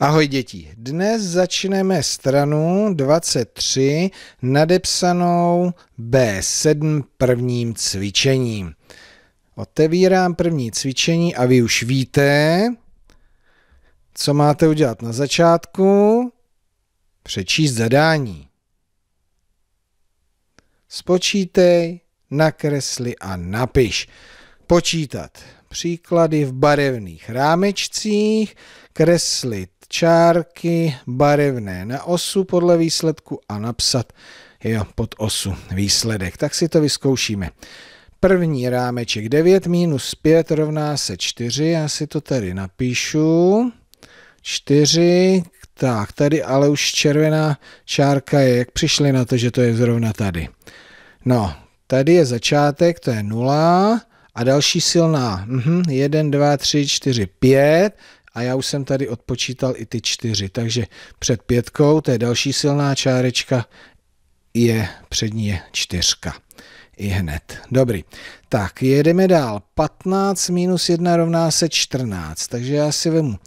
Ahoj děti, dnes začneme stranu 23 nadepsanou B7 prvním cvičením. Otevírám první cvičení a vy už víte, co máte udělat na začátku. Přečíst zadání. Spočítej, nakresli a napiš. Počítat příklady v barevných rámečcích, kreslit čárky barevné na osu podle výsledku a napsat jo, pod osu výsledek. Tak si to vyzkoušíme. První rámeček 9 minus 5 rovná se 4, já si to tady napíšu. 4, tak tady ale už červená čárka je, jak přišli na to, že to je zrovna tady. No, tady je začátek, to je 0 a další silná. 1, 2, 3, 4, 5, a já už jsem tady odpočítal i ty čtyři, takže před pětkou, to je další silná čárečka, je přední je čtyřka. I hned. Dobrý. Tak, jedeme dál. 15 minus 1 rovná se 14, takže já si vemu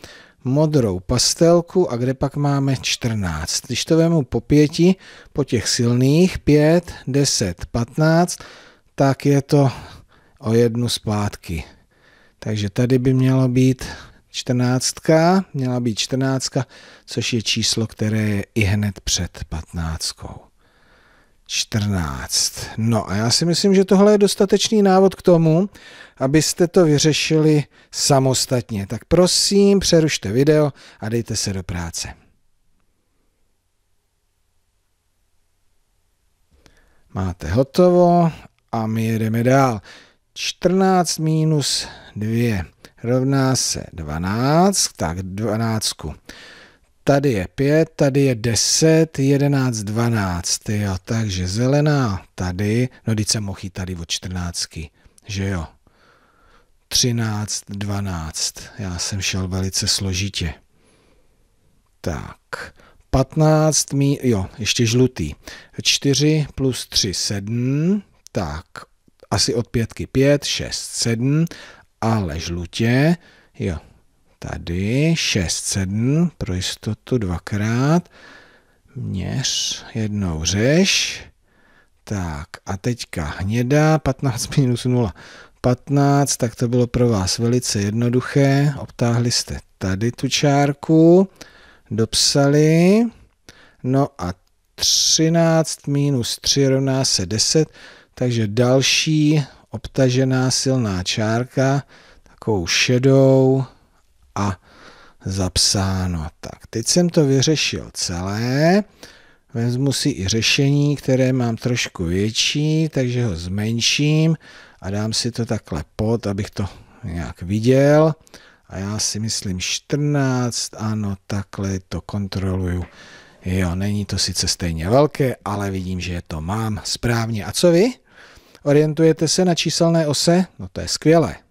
modrou pastelku a kde pak máme 14. Když to vemu po pěti, po těch silných 5, 10, 15, tak je to o jednu zpátky. Takže tady by mělo být čtrnáctka, měla být čtrnáctka, což je číslo, které je i hned před patnáctkou. 14. No a já si myslím, že tohle je dostatečný návod k tomu, abyste to vyřešili samostatně. Tak prosím, přerušte video a dejte se do práce. Máte hotovo a my jedeme dál. 14 minus 2 rovná se 12, tak 12. Tady je 5, tady je 10, 11, 12, jo, takže zelená tady, no teď jsem mohl tady od 14, že jo. 13, 12, já jsem šel velice složitě. Tak, 15, mí, jo, ještě žlutý. 4 plus 3, 7, tak, asi od pětky 5, 6, 7 ale žlutě, jo, tady 6, 7, pro jistotu dvakrát, měř, jednou řeš, tak a teďka hněda, 15 minus 0, 15, tak to bylo pro vás velice jednoduché, obtáhli jste tady tu čárku, dopsali, no a 13 minus 3 rovná se 10, takže další obtažená silná čárka, takovou šedou a zapsáno. Tak, teď jsem to vyřešil celé. Vezmu si i řešení, které mám trošku větší, takže ho zmenším a dám si to takhle pod, abych to nějak viděl. A já si myslím 14, ano, takhle to kontroluju. Jo, není to sice stejně velké, ale vidím, že to mám správně. A co vy? Orientujete se na číselné ose? No to je skvělé.